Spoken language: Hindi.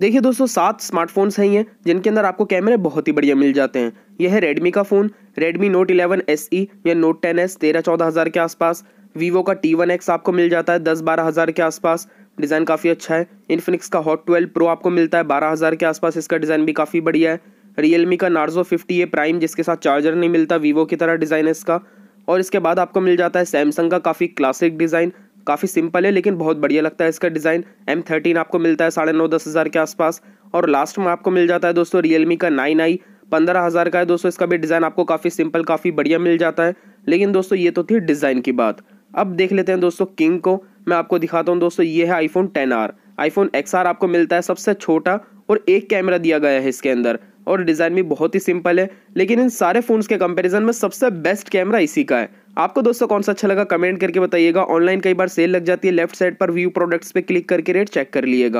देखिए दोस्तों सात स्मार्टफोन्स हैं ये जिनके अंदर आपको कैमरे बहुत ही बढ़िया मिल जाते हैं यह है रेडमी का phone Redmi Note eleven S E या नोट टेन एस तेरह चौदह हज़ार के आसपास वीवो का टी वन एक्स आपको मिल जाता है दस बारह हज़ार के आसपास डिज़ाइन काफ़ी अच्छा है इन्फिनिक्स का हॉट ट्वेल्व प्रो आपको मिलता है बारह हज़ार के आसपास इसका डिज़ाइन भी काफ़ी बढ़िया है रियलमी का नार्जो फिफ्टी ए प्राइम जिसके साथ चार्जर नहीं मिलता वीवो की तरह डिज़ाइन है इसका और इसके बाद आपको मिल जाता है सैमसंग का काफ़ी क्लासिक डिज़ाइन काफ़ी सिंपल है लेकिन बहुत बढ़िया लगता है इसका डिज़ाइन एम थर्टीन आपको मिलता है साढ़े नौ दस हज़ार के आसपास और लास्ट में आपको मिल जाता है दोस्तों रियलमी का नाइन आई पंद्रह हज़ार का है दोस्तों इसका भी डिज़ाइन आपको काफ़ी सिंपल काफ़ी बढ़िया मिल जाता है लेकिन दोस्तों ये तो थी डिज़ाइन की बात अब देख लेते हैं दोस्तों किंग को मैं आपको दिखाता हूँ दोस्तों ये है iPhone ten R iPhone X आपको मिलता है सबसे छोटा और एक कैमरा दिया गया है इसके अंदर और डिज़ाइन भी बहुत ही सिंपल है लेकिन इन सारे फ़ोन्स के कंपैरिजन में सबसे बेस्ट कैमरा इसी का है आपको दोस्तों कौन सा अच्छा लगा कमेंट करके बताइएगा ऑनलाइन कई बार सेल लग जाती है लेफ्ट साइड पर व्यू प्रोडक्ट्स पे क्लिक करके रेट चेक कर लिएगा